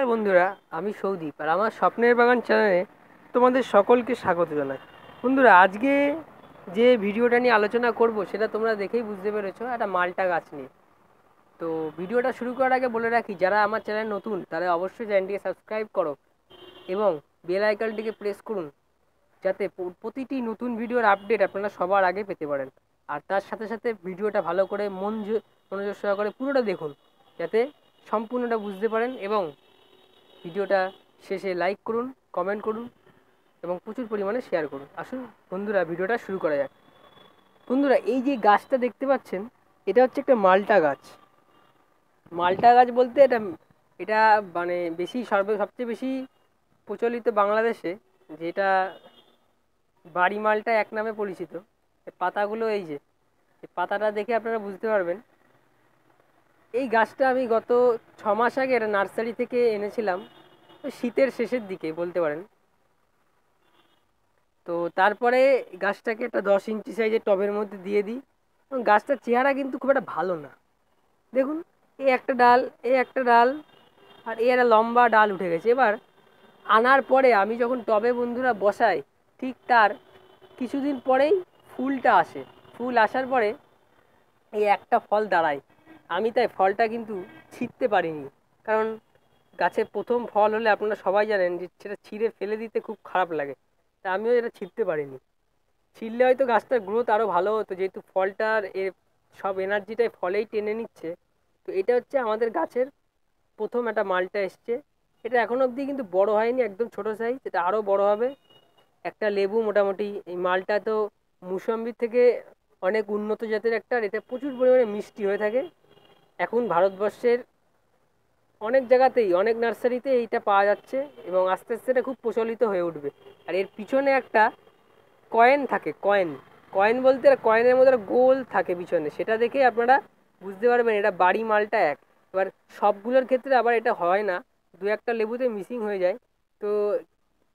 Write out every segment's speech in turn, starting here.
নমস্কার বন্ধুরা আমি সৌদীপ আর আমার স্বপ্নের বাগান চ্যানেলে তোমাদের সকলকে স্বাগত জানাই বন্ধুরা আজকে যে ভিডিওটা নিয়ে আলোচনা করব সেটা তোমরা দেখেই বুঝতে পেরেছো একটা মালটা গাছ নিয়ে তো ভিডিওটা শুরু করার আগে বলে রাখি যারা আমার চ্যানেল নতুন তারা অবশ্যই চ্যানেলটিকে সাবস্ক্রাইব করো এবং বেল আইকনটিকে প্রেস করুন যাতে প্রতিটি নতুন ভিডিওর আপডেট আপনারা সবার আগে পেতে পারেন আর তার সাথে সাথে ভিডিওটা ভালো করে মন মনোযোগ সহকারে পুরোটা দেখুন যাতে সম্পূর্ণটা বুঝতে পারেন এবং ভিডিওটা শেষে লাইক করুন কমেন্ট করুন এবং প্রচুর পরিমাণে শেয়ার করুন আসুন বন্ধুরা ভিডিওটা শুরু করা যাক বন্ধুরা এই যে গাছটা দেখতে পাচ্ছেন এটা হচ্ছে একটা মালটা গাছ মালটা গাছ বলতে এটা এটা মানে বেশি সর্ব সবচেয়ে বেশি প্রচলিত বাংলাদেশে যেটা বাড়ি মালটা এক নামে পরিচিত পাতাগুলো এই যে পাতাটা দেখে আপনারা বুঝতে পারবেন এই গাছটা আমি গত ছ মাস আগে একটা নার্সারি থেকে এনেছিলাম শীতের শেষের দিকে বলতে পারেন তো তারপরে গাছটাকে একটা দশ ইঞ্চি সাইজের টবের মধ্যে দিয়ে দিই এবং গাছটার চেহারা কিন্তু খুব একটা ভালো না দেখুন এ একটা ডাল এ একটা ডাল আর এ একটা লম্বা ডাল উঠে গেছে এবার আনার পরে আমি যখন টবে বন্ধুরা বসাই ঠিক তার কিছুদিন পরেই ফুলটা আসে ফুল আসার পরে এই একটা ফল দাঁড়ায় আমি তাই ফলটা কিন্তু ছিঁড়তে পারিনি কারণ গাছে প্রথম ফল হলে আপনারা সবাই জানেন যে সেটা ছিঁড়ে ফেলে দিতে খুব খারাপ লাগে তা আমিও এটা ছিঁড়তে পারিনি ছিঁড়লে হয়তো গাছটার গ্রোথ আরও ভালো হতো যেহেতু ফলটার এ সব এনার্জিটাই ফলেই টেনে নিচ্ছে তো এটা হচ্ছে আমাদের গাছের প্রথম একটা মালটা এসছে এটা এখনও অবধি কিন্তু বড় হয়নি একদম ছোট সাইজ এটা আরও বড় হবে একটা লেবু মোটামুটি এই মালটা তো মুসম্বির থেকে অনেক উন্নত জাতের একটা আর এটা প্রচুর পরিমাণে মিষ্টি হয়ে থাকে এখন ভারতবর্ষের অনেক জায়গাতেই অনেক নার্সারিতে এইটা পাওয়া যাচ্ছে এবং আস্তে আস্তে এটা খুব প্রচলিত হয়ে উঠবে আর এর পিছনে একটা কয়েন থাকে কয়েন কয়েন বলতে কয়েনের মধ্যে গোল থাকে পিছনে সেটা দেখে আপনারা বুঝতে পারবেন এটা বাড়ি মালটা এক এবার সবগুলোর ক্ষেত্রে আবার এটা হয় না দু একটা লেবুতে মিসিং হয়ে যায় তো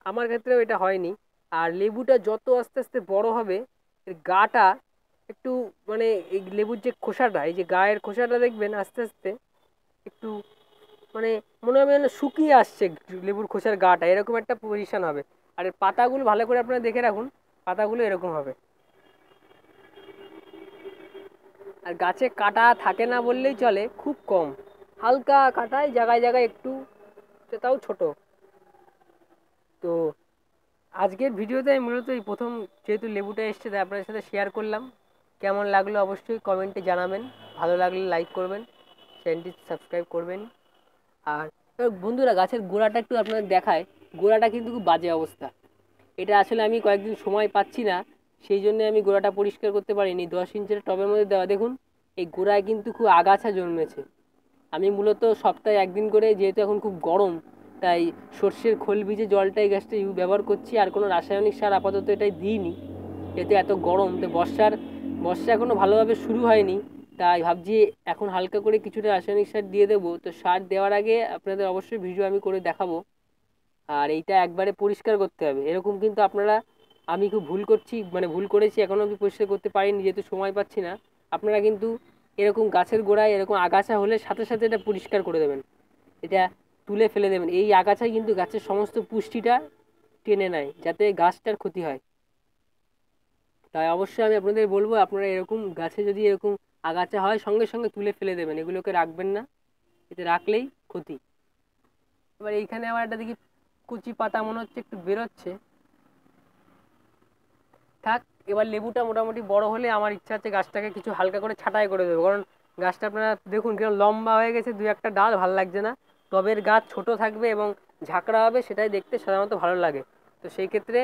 আমার ক্ষেত্রেও এটা হয়নি আর লেবুটা যত আস্তে আস্তে বড় হবে এর গাটা একটু মানে এই লেবুর যে খোসাটা এই যে গায়ের খোসাটা দেখবেন আস্তে আস্তে একটু মানে মনে হবে যেন শুকিয়ে আসছে লেবুর খোসার গাটা এরকম একটা পজিশান হবে আর পাতাগুলো ভালো করে আপনারা দেখে রাখুন পাতাগুলো এরকম হবে আর গাছে কাটা থাকে না বললেই চলে খুব কম হালকা কাটায় জায়গায় জায়গায় একটু তাও ছোট তো আজকের ভিডিওতে মূলত এই প্রথম যেহেতু লেবুটা এসছে তাই আপনাদের সাথে শেয়ার করলাম কেমন লাগলো অবশ্যই কমেন্টে জানাবেন ভালো লাগলে লাইক করবেন চ্যানেলটি সাবস্ক্রাইব করবেন আর বন্ধুরা গাছের গোড়াটা একটু আপনাদের দেখায় গোড়াটা কিন্তু খুব বাজে অবস্থা এটা আসলে আমি কয়েকদিন সময় পাচ্ছি না সেই জন্য আমি গোড়াটা পরিষ্কার করতে পারিনি দশ ইঞ্চের টবের মধ্যে দেওয়া দেখুন এই গোড়ায় কিন্তু খুব আগাছা জন্মেছে আমি মূলত সপ্তাহে একদিন করে যেহেতু এখন খুব গরম তাই সর্ষের খোল ভিজে জলটা এই গাছটা ব্যবহার করছি আর কোনো রাসায়নিক সার আপাতত এটাই দিইনি যেহেতু এত গরম তো বর্ষার বর্ষা এখনও ভালোভাবে শুরু হয়নি তাই ভাবছি এখন হালকা করে কিছুটা রাসায়নিক সার দিয়ে দেবো তো সার দেওয়ার আগে আপনাদের অবশ্যই ভিডিও আমি করে দেখাবো আর এইটা একবারে পরিষ্কার করতে হবে এরকম কিন্তু আপনারা আমি খুব ভুল করছি মানে ভুল করেছি এখনও আমি পরিষ্কার করতে পারিনি যেহেতু সময় পাচ্ছি না আপনারা কিন্তু এরকম গাছের গোড়ায় এরকম আগাছা হলে সাথে সাথে এটা পরিষ্কার করে দেবেন এটা তুলে ফেলে দেবেন এই আগাছাই কিন্তু গাছের সমস্ত পুষ্টিটা টেনে নেয় যাতে গাছটার ক্ষতি হয় তাই অবশ্যই আমি আপনাদের বলবো আপনারা এরকম গাছে যদি এরকম আগাছা হয় সঙ্গে সঙ্গে তুলে ফেলে দেবেন এগুলোকে রাখবেন না এতে রাখলেই ক্ষতি এবার এইখানে আবার একটা দেখি কুচি পাতা মনে হচ্ছে একটু বেরোচ্ছে থাক এবার লেবুটা মোটামুটি বড় হলে আমার ইচ্ছা আছে গাছটাকে কিছু হালকা করে ছাটাই করে দেবো কারণ গাছটা আপনারা দেখুন কেন লম্বা হয়ে গেছে দু একটা ডাল ভালো লাগছে না টবের গাছ ছোট থাকবে এবং ঝাঁকড়া হবে সেটাই দেখতে সাধারণত ভালো লাগে তো সেই ক্ষেত্রে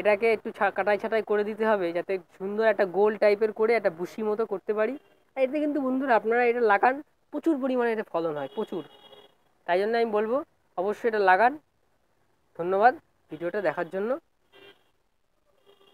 এটাকে একটু কাটাই ছাটাই করে দিতে হবে যাতে সুন্দর একটা গোল টাইপের করে একটা বুসি মতো করতে পারি আর এতে কিন্তু বন্ধুরা আপনারা এটা লাগান প্রচুর পরিমাণে এটা ফলন হয় প্রচুর তাই জন্য আমি বলবো অবশ্যই এটা লাগান ধন্যবাদ ভিডিওটা দেখার জন্য